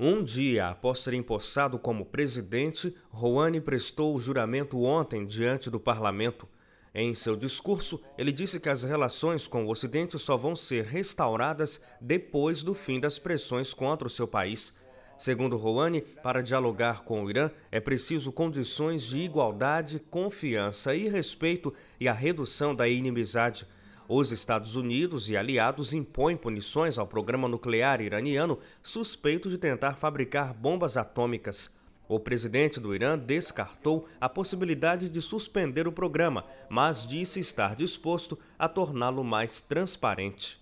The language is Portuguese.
Um dia após ser empossado como presidente, Rouhani prestou o juramento ontem diante do parlamento. Em seu discurso, ele disse que as relações com o Ocidente só vão ser restauradas depois do fim das pressões contra o seu país. Segundo Rouhani, para dialogar com o Irã é preciso condições de igualdade, confiança e respeito e a redução da inimizade. Os Estados Unidos e aliados impõem punições ao programa nuclear iraniano suspeito de tentar fabricar bombas atômicas. O presidente do Irã descartou a possibilidade de suspender o programa, mas disse estar disposto a torná-lo mais transparente.